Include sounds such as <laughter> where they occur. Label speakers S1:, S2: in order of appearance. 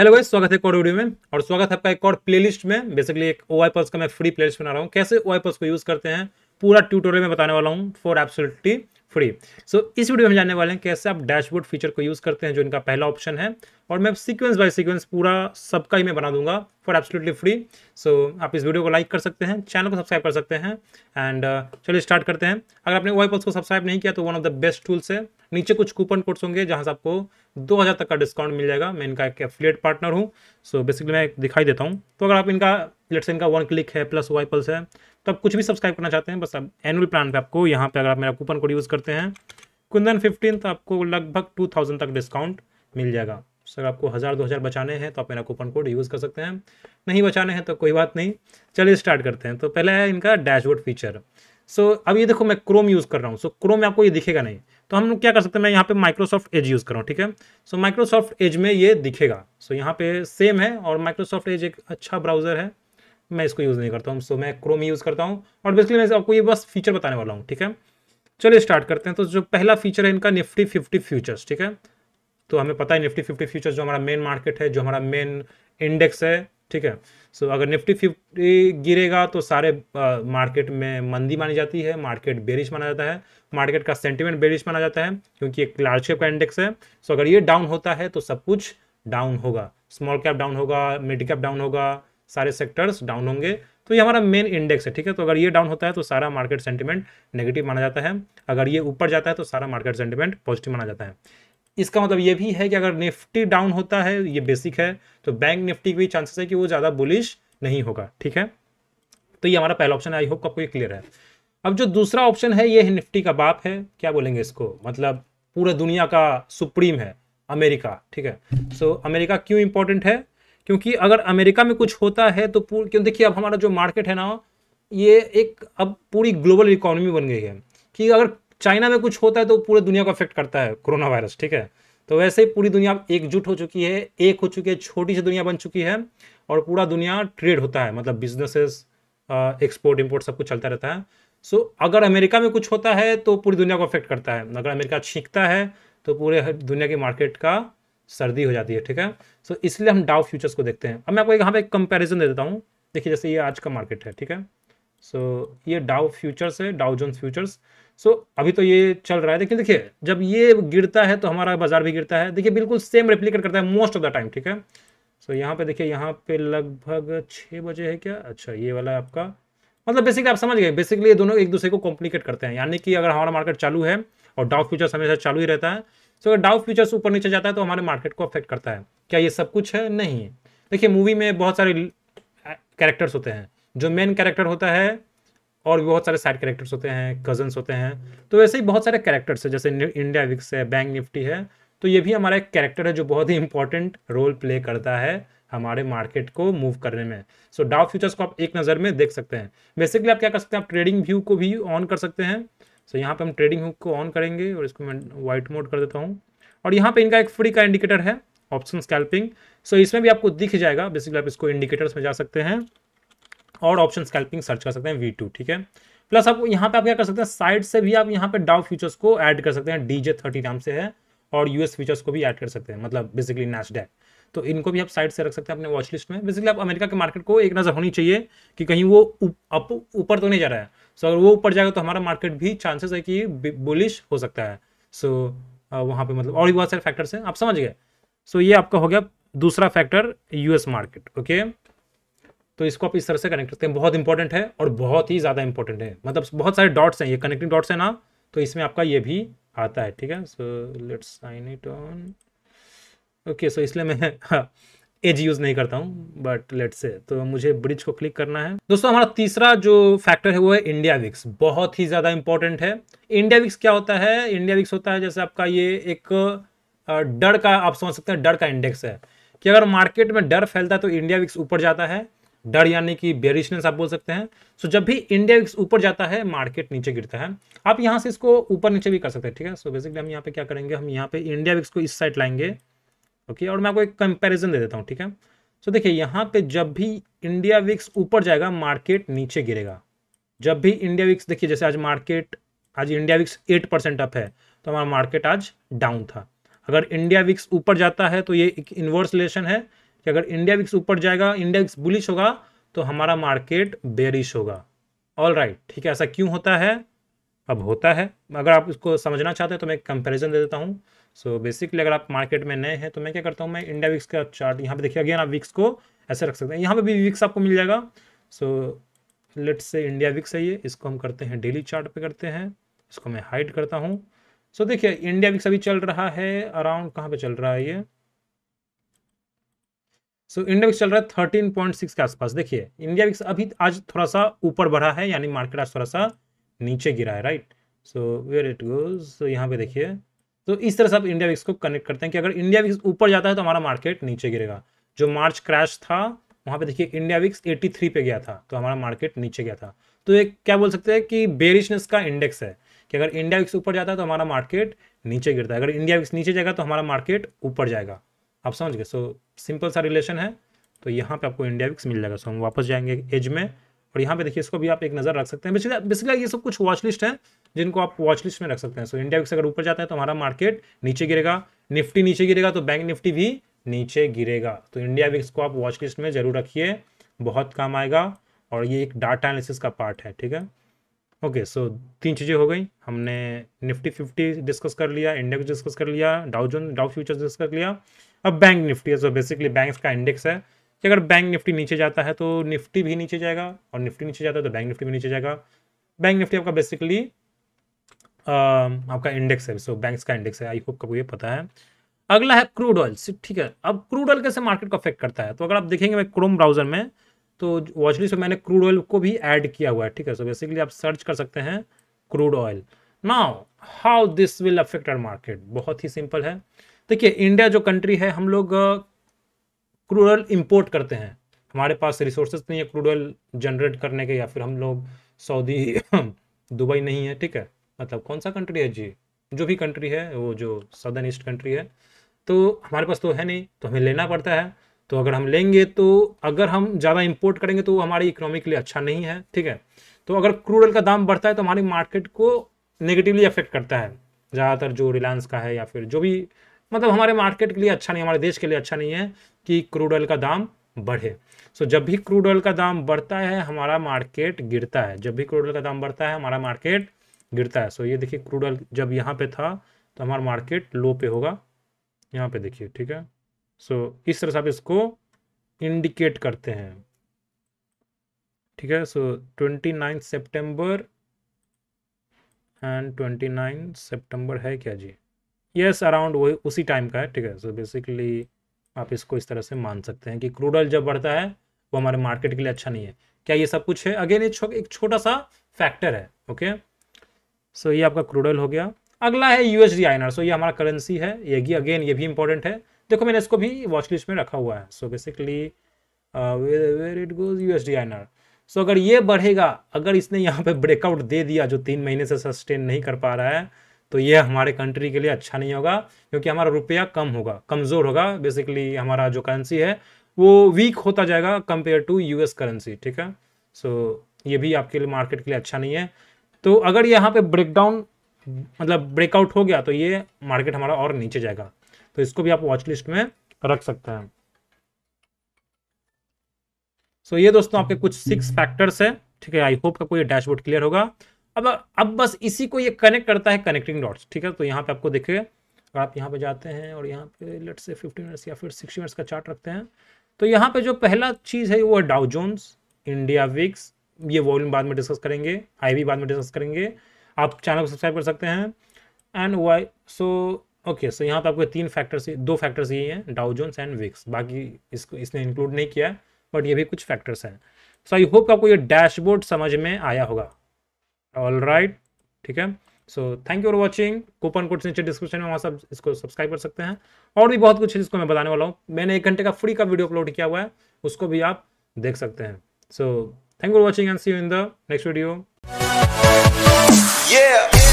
S1: Hello भाई स्वागत है एक और वीडियो में और स्वागत है आपका एक और प्लेलिस्ट में बेसिकली एक ओ आई का मैं फ्री प्लेलिस्ट बना रहा हूँ कैसे ओ आई को यूज़ करते हैं पूरा ट्यूटोरियल में बताने वाला हूँ for absolutely free so so, इस वीडियो में जानने वाले हैं कैसे आप डैशबोर्ड फीचर को यूज़ करते हैं जो इनका पहला ऑप्शन है और मैं सीक्वेंस बाय सीक्वेंस पूरा सबका ही मैं बना दूंगा फॉर एब्सोल्युटली फ्री सो आप इस वीडियो को लाइक कर सकते हैं चैनल को सब्सक्राइब कर सकते हैं एंड uh, चलिए स्टार्ट करते हैं अगर आपने वाई को सब्सक्राइब नहीं किया तो one of the best tools है नीचे कुछ कूपन कोड्स होंगे जहाँ से आपको दो हज़ार तक का डिस्काउंट मिल जाएगा मैं इनका एक एफिलेट पार्टनर हूँ सो so, बेसिकली मैं दिखाई देता हूँ तो अगर आप इनका लेट्स इनका वन क्लिक है प्लस वाइपल्स है तो आप कुछ भी सब्सक्राइब करना चाहते हैं बस अब एनुअल प्लान पे आपको यहाँ पे अगर आप मेरा कूपन कोड यूज़ करते हैं कुंदन फिफ्टीन तो आपको लगभग टू थाउजेंड तक डिस्काउंट मिल जाएगा सर आपको हज़ार दो हज़ार बचाने हैं तो आप मेरा कूपन कोड यूज़ कर सकते हैं नहीं बचाने हैं तो कोई बात नहीं चलिए स्टार्ट करते हैं तो पहले है इनका डैशबोर्ड फीचर सो अब ये देखो मैं क्रोम यूज़ कर रहा हूँ सो क्रोम में आपको ये दिखेगा नहीं तो हम लोग क्या कर सकते हैं मैं यहाँ पे माइक्रोसॉफ्ट एज यूज़ कर रहा हूँ ठीक है सो माइक्रोसॉफ्ट एज में ये दिखेगा सो so, यहाँ पे सेम है और माइक्रोसॉफ्ट एज एक अच्छा ब्राउज़र है मैं इसको यूज़ नहीं करता हूँ सो मैं क्रोम यूज़ करता हूँ और बेसिकली मैं आपको ये बस फीचर बताने वाला हूँ ठीक है चलिए स्टार्ट करते हैं तो जो पहला फीचर है इनका निफ्टी फिफ्टी फ्यूचर्स ठीक है तो हमें पता है निफ्टी फिफ्टी फ्यूचर्स जो हमारा मेन मार्केट है जो हमारा मेन इंडेक्स है ठीक है सो अगर निफ्टी फिफ्टी गिरेगा तो सारे मार्केट में मंदी मानी जाती है मार्केट बेरिश माना जाता है मार्केट का सेंटीमेंट बेरिश माना जाता है क्योंकि एक लार्ज कैप का इंडेक्स है सो अगर ये डाउन होता है तो सब कुछ डाउन होगा स्मॉल कैप डाउन होगा मिड कैप डाउन होगा सारे सेक्टर्स डाउन होंगे तो ये हमारा मेन इंडेक्स है ठीक है तो अगर ये डाउन होता है तो सारा मार्केट सेंटीमेंट नेगेटिव माना जाता है अगर ये ऊपर जाता है तो सारा मार्केट सेंटिमेंट पॉजिटिव माना जाता है इसका मतलब ये भी है कि अगर निफ्टी डाउन होता है ये बेसिक है तो बैंक निफ्टी के भी चांसेस है कि वो ज़्यादा बुलिश नहीं होगा ठीक है तो ये हमारा पहला ऑप्शन है आई होप आपको ये क्लियर है अब जो दूसरा ऑप्शन है ये निफ्टी का बाप है क्या बोलेंगे इसको मतलब पूरा दुनिया का सुप्रीम है अमेरिका ठीक है सो so, अमेरिका क्यों इंपॉर्टेंट है क्योंकि अगर अमेरिका में कुछ होता है तो क्यों देखिए अब हमारा जो मार्केट है ना ये एक अब पूरी ग्लोबल इकोनॉमी बन गई है कि अगर चाइना में कुछ होता है तो पूरे दुनिया को अफेक्ट करता है कोरोना वायरस ठीक है तो वैसे ही पूरी दुनिया एकजुट हो चुकी है एक हो चुकी है छोटी सी दुनिया बन चुकी है और पूरा दुनिया ट्रेड होता है मतलब बिजनेसेस एक्सपोर्ट इम्पोर्ट सब कुछ चलता रहता है सो so, अगर अमेरिका में कुछ होता है तो पूरी दुनिया को अफेक्ट करता है अगर अमेरिका छींकता है तो पूरे दुनिया की मार्केट का सर्दी हो जाती है ठीक है सो इसलिए हम डाउ फ्यूचर्स को देखते हैं अब मैं आपको यहाँ पे एक दे देता हूँ देखिए जैसे ये आज का मार्केट है ठीक है सो so, ये डाउ फ्यूचर्स है डाउ जोन फ्यूचर्स सो so, अभी तो ये चल रहा है लेकिन देखिए जब ये गिरता है तो हमारा बाजार भी गिरता है देखिए बिल्कुल सेम रेप्लीकेट करता है मोस्ट ऑफ द टाइम ठीक है सो so, यहाँ पे देखिए यहाँ पे लगभग छः बजे है क्या अच्छा ये वाला आपका मतलब बेसिकली आप समझ गए बेसिकली ये दोनों एक दूसरे को कॉम्प्लिकेट करते हैं यानी कि अगर हमारा मार्केट चालू है और डाउ फ्यूचर्स हमेशा चालू ही रहता है सो अगर डाउ फ्यूचर्स ऊपर नीचे जाता है तो हमारे मार्केट को अफेक्ट करता है क्या ये सब कुछ है नहीं है देखिए मूवी में बहुत सारे कैरेक्टर्स होते हैं जो मेन कैरेक्टर होता है और भी बहुत सारे साइड कैरेक्टर्स होते हैं कजन्स होते हैं तो वैसे ही बहुत सारे कैरेक्टर्स है जैसे इंडिया विक्स है बैंक निफ्टी है तो ये भी हमारा एक कैरेक्टर है जो बहुत ही इंपॉर्टेंट रोल प्ले करता है हमारे मार्केट को मूव करने में सो डाउ फ्यूचर्स को आप एक नज़र में देख सकते हैं बेसिकली आप क्या कर सकते हैं आप ट्रेडिंग व्यू को भी ऑन कर सकते हैं सो यहाँ पे हम ट्रेडिंग हुक को ऑन करेंगे और इसको मैं व्हाइट मोड कर देता हूँ और यहाँ पे इनका एक फ्री का इंडिकेटर है ऑप्शन स्कैल्पिंग सो इसमें भी आपको दिख जाएगा बेसिकली आप इसको इंडिकेटर्स में जा सकते हैं और ऑप्शन स्कैल्पिंग सर्च कर सकते हैं वी ठीक है प्लस आप यहाँ पे आप क्या कर सकते हैं साइड से भी आप यहाँ पे डाउ फ्यूचर्स को ऐड कर सकते हैं डी थर्टी नाम से है और यूएस फ्यूचर्स को भी ऐड कर सकते हैं मतलब बेसिकली नेशडैक तो इनको भी आप साइड से रख सकते हैं अपने वॉच लिस्ट में बेसिकली आप अमेरिका के मार्केट को एक नज़र होनी चाहिए कि कहीं वो अप ऊपर तो नहीं जा रहा है सो अगर वो ऊपर जाएगा तो हमारा मार्केट भी चांसेस है कि बुलिश हो सकता है सो वहाँ पर मतलब और भी बहुत सारे फैक्टर्स हैं आप समझ गए सो ये आपका हो गया दूसरा फैक्टर यूएस मार्केट ओके तो इसको आप इस तरह से कनेक्ट करते हैं बहुत इंपॉर्टेंट है और बहुत ही ज़्यादा इंपॉर्टेंट है मतलब बहुत सारे डॉट्स हैं ये कनेक्टिंग डॉट्स हैं ना तो इसमें आपका ये भी आता है ठीक है so let's sign it on okay so इसलिए मैं एज हाँ, यूज़ नहीं करता हूँ बट लेट से तो मुझे ब्रिज को क्लिक करना है दोस्तों हमारा तीसरा जो फैक्टर है वो है इंडिया विक्स बहुत ही ज़्यादा इंपॉर्टेंट है इंडिया विक्स क्या होता है इंडिया विक्स होता है जैसे आपका ये एक डर का आप समझ सकते हैं डर का इंडेक्स है कि अगर मार्केट में डर फैलता है तो इंडिया विक्स ऊपर जाता है डर यानी कि बेरिशनेस आप बोल सकते हैं सो जब भी इंडिया विक्स ऊपर जाता है मार्केट नीचे गिरता है आप यहाँ से इसको ऊपर नीचे भी कर सकते हैं ठीक है सो बेसिकली हम यहाँ पे क्या करेंगे हम यहाँ पे इंडिया विक्स को इस साइड लाएंगे ओके और मैं आपको एक कंपैरिजन दे देता हूँ ठीक है सो देखिए यहाँ पे जब भी इंडिया विक्स ऊपर जाएगा मार्केट नीचे गिरेगा जब भी इंडिया विक्स देखिए जैसे आज मार्केट आज India VIX eight percent up है तो हमारा मार्केट आज डाउन था अगर इंडिया विक्स ऊपर जाता है तो ये एक इन्वर्स रिलेशन है कि अगर इंडिया विक्स ऊपर जाएगा इंडिया विक्स बुलिश होगा तो हमारा मार्केट बेरिश होगा ऑल राइट ठीक है ऐसा क्यों होता है अब होता है अगर आप इसको समझना चाहते हैं तो मैं कंपेरिजन दे देता हूँ सो बेसिकली अगर आप मार्केट में नए हैं तो मैं क्या करता हूँ मैं इंडिया विक्स का चार्ट यहाँ पे देखिए अगेन आप विक्स को ऐसे रख सकते हैं यहाँ पे भी विक्स आपको मिल जाएगा so let's see India VIX है ये इसको हम करते हैं डेली चार्ट पे करते हैं इसको मैं हाइड करता हूँ सो so, देखिए इंडिया विक्स अभी चल रहा है अराउंड कहाँ पे चल रहा है ये सो इंडिया विक्स चल रहा है थर्टीन पॉइंट सिक्स के आसपास देखिए इंडिया विक्स अभी आज थोड़ा सा ऊपर बढ़ा है यानी मार्केट आज थोड़ा सा नीचे गिरा है right so where it goes so यहाँ पे देखिए तो इस तरह से आप इंडिया विक्स को कनेक्ट करते हैं कि अगर इंडिया विक्स ऊपर जाता है तो हमारा मार्केट नीचे गिरेगा जो मार्च क्रैश था वहाँ पे देखिए इंडिया विक्स 83 पे गया था तो हमारा मार्केट नीचे गया था तो एक क्या बोल सकते हैं कि बेरिशनेस का इंडेक्स है कि अगर इंडिया विक्स ऊपर जाता है तो हमारा मार्केट नीचे गिरता है अगर इंडिया विक्स नीचे जाएगा तो हमारा मार्केट ऊपर जाएगा आप समझ गए सो सिंपल सा रिलेशन है तो यहाँ पे आपको इंडिया विक्स मिल जाएगा सो हम वापस जाएंगे एज में और यहाँ पे देखिए इसको भी आप एक नज़र रख सकते हैं बेसिकली ये सब कुछ वॉच लिस्ट है जिनको आप वॉच लिस्ट में रख सकते हैं सो इंडिया अगर ऊपर जाता है तो हमारा मार्केट नीचे गिरेगा निफ्टी नीचे गिरेगा तो बैंक निफ्टी भी नीचे गिरेगा तो इंडिया विक्स को आप वॉच लिस्ट में ज़रूर रखिए बहुत काम आएगा और ये एक डाटा एनालिसिस का पार्ट है ठीक है ओके सो तीन चीज़ें हो गई हमने निफ्टी फिफ्टी डिस्कस कर लिया इंडेक्स डिस्कस कर लिया डाउ जोन डाउ फ्यूचर्स डिस्कस कर लिया अब बैंक निफ्टी है सो बेसिकली बैंक का इंडेक्स है कि अगर बैंक निफ्टी नीचे जाता है तो निफ्टी भी नीचे जाएगा और निफ्टी नीचे जाता है तो बैंक निफ्टी भी नीचे जाएगा बैंक निफ्टी आपका बेसिकली आपका इंडेक्स है सो बैंक्स का इंडेक्स है आई होप आपको ये पता है अगला है क्रूड ऑयल ठीक है अब क्रूड ऑयल कैसे मार्केट को अफेक्ट करता है तो अगर आप देखेंगे मैं क्रोम ब्राउजर में तो वॉचलिस्ट में मैंने क्रूड ऑयल को भी ऐड किया हुआ है ठीक है सो बेसिकली आप सर्च कर सकते हैं crude oil now how this will affect our market बहुत ही सिंपल है देखिए इंडिया जो कंट्री है हम लोग क्रूड ऑयल इम्पोर्ट करते हैं हमारे पास रिसोर्सेज नहीं है क्रूड ऑयल जनरेट करने के या फिर हम लोग सऊदी <clears throat> दुबई नहीं है ठीक है मतलब कौन सा कंट्री है जी जो भी कंट्री है वो जो सदर्न ईस्ट कंट्री है तो हमारे पास तो है नहीं तो हमें लेना पड़ता है तो अगर हम लेंगे तो अगर हम ज़्यादा इम्पोर्ट करेंगे तो वो हमारी इकोनॉमी के लिए अच्छा नहीं है ठीक है तो अगर क्रूड ऑयल का दाम बढ़ता है तो हमारी मार्केट को नेगेटिवली अफेक्ट करता है ज़्यादातर जो रिलायंस का है या फिर जो भी मतलब हमारे मार्केट के लिए अच्छा नहीं हमारे देश के लिए अच्छा नहीं है कि क्रूड ऑयल का दाम बढ़े सो जब भी क्रूड ऑयल का दाम बढ़ता है हमारा मार्केट गिरता है जब भी क्रूड ऑयल का दाम बढ़ता है हमारा मार्केट गिरता है सो ये देखिए क्रूड ऑयल जब यहाँ पे था तो हमारा मार्केट लो पे होगा यहाँ पे देखिए ठीक है सो इस तरह से आप इसको इंडिकेट करते हैं ठीक है so twenty nine and twenty nine है क्या जी यस अराउंड वही उसी टाइम का है ठीक है सो बेसिकली आप इसको इस तरह से मान सकते हैं कि क्रूड ऑयल जब बढ़ता है वो हमारे मार्केट के लिए अच्छा नहीं है क्या ये सब कुछ है अगेन ये छो, एक छोटा सा फैक्टर है ओके सो so, ये आपका क्रूड ऑयल हो गया अगला है यूएसडी आर सो ये हमारा करेंसी है ये भी अगेन ये भी इंपॉर्टेंट है देखो मैंने इसको भी वॉच लिस्ट में रखा हुआ है so basically where it goes U S D R so अगर ये बढ़ेगा अगर इसने यहाँ पे ब्रेकआउट दे दिया जो तीन महीने से सस्टेन नहीं कर पा रहा है तो ये हमारे कंट्री के लिए अच्छा नहीं होगा क्योंकि हमारा रुपया कम होगा कमज़ोर होगा बेसिकली हमारा जो करेंसी है वो वीक होता जाएगा कंपेयर टू यूएस करेंसी ठीक है सो ये भी आपके लिए मार्केट के लिए अच्छा नहीं है तो अगर यहाँ पे ब्रेकडाउन मतलब ब्रेकआउट हो गया तो ये मार्केट हमारा और नीचे जाएगा तो इसको भी आप वॉच लिस्ट में रख सकते हैं सो so, ये दोस्तों आपके कुछ सिक्स फैक्टर्स है ठीक है आई होप का कोई डैशबोर्ड क्लियर होगा अब अब बस इसी को ये कनेक्ट करता है कनेक्टिंग डॉट्स ठीक है तो यहाँ पे आपको देखिए अगर आप यहाँ पे जाते हैं और यहाँ पे लेट से फिफ्टी मिनट्स या फिर सिक्सटी मिनट्स का चार्ट रखते हैं तो यहाँ पे जो पहला चीज़ है वो है डाउ जोन्स इंडिया विक्स ये वॉल्यूम बाद में डिस्कस करेंगे आई वी बाद में डिस्कस करेंगे आप चैनल को सब्सक्राइब कर सकते हैं and why so okay so यहाँ पर आपको तीन फैक्टर्स दो फैक्टर्स यही हैं डाउ जोन्स एंड विक्स बाकी इसको इसने इंक्लूड नहीं किया बट ये भी कुछ फैक्टर्स हैं सो आई होप आपको ये डैशबोर्ड समझ में आया होगा ऑल राइट ठीक है so thank you for watching coupon code नीचे डिस्क्रिप्शन में वहाँ सब इसको सब्सक्राइब कर सकते हैं और भी बहुत कुछ जिसको मैं बताने वाला हूँ मैंने एक घंटे का फ्री का वीडियो अपलोड किया हुआ है उसको भी आप देख सकते हैं so thank you for watching and see you in the next video Yeah!